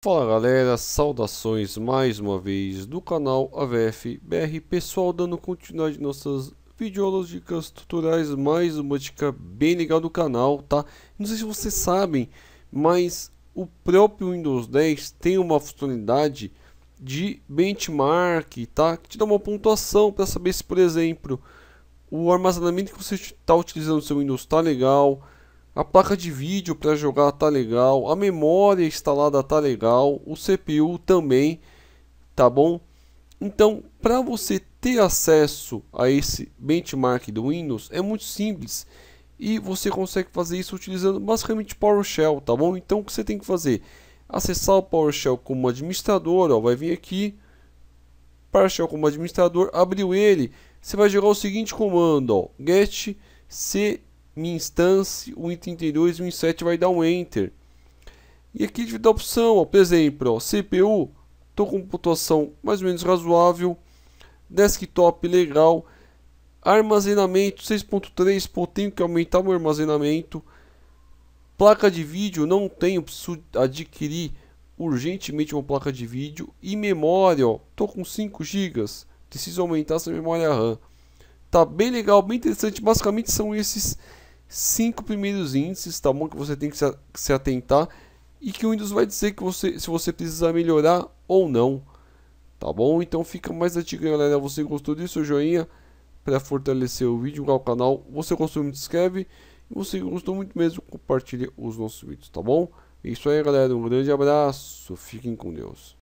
Fala galera, saudações mais uma vez do canal AVF BR Pessoal, dando continuidade nossas videoaulas, dicas, tutoriais, mais uma dica bem legal do canal, tá? Não sei se vocês sabem, mas o próprio Windows 10 tem uma funcionalidade de benchmark, tá? Que te dá uma pontuação para saber se, por exemplo, o armazenamento que você está utilizando no seu Windows está legal, a placa de vídeo para jogar tá legal, a memória instalada tá legal, o CPU também, tá bom? Então, para você ter acesso a esse benchmark do Windows é muito simples e você consegue fazer isso utilizando basicamente PowerShell, tá bom? Então, o que você tem que fazer? Acessar o PowerShell como administrador, ó, vai vir aqui, PowerShell como administrador, abriu ele, você vai jogar o seguinte comando, ó, get c minha instância, o 1.32 e o 1.7 vai dar um Enter. E aqui a dá opção, ó, por exemplo, ó, CPU, estou com pontuação mais ou menos razoável, desktop legal, armazenamento 6.3, pô, tenho que aumentar meu armazenamento, placa de vídeo, não tenho, preciso adquirir urgentemente uma placa de vídeo e memória, estou com 5 GB, preciso aumentar essa memória RAM. Tá bem legal, bem interessante, basicamente são esses cinco primeiros índices, tá bom? Que você tem que se atentar e que o Windows vai dizer que você, se você precisar melhorar ou não, tá bom? Então fica mais a galera. Você gostou disso, joinha para fortalecer o vídeo, o canal. Você gostou, me inscreve. E você gostou muito mesmo, compartilha os nossos vídeos, tá bom? É isso aí, galera. Um grande abraço. Fiquem com Deus.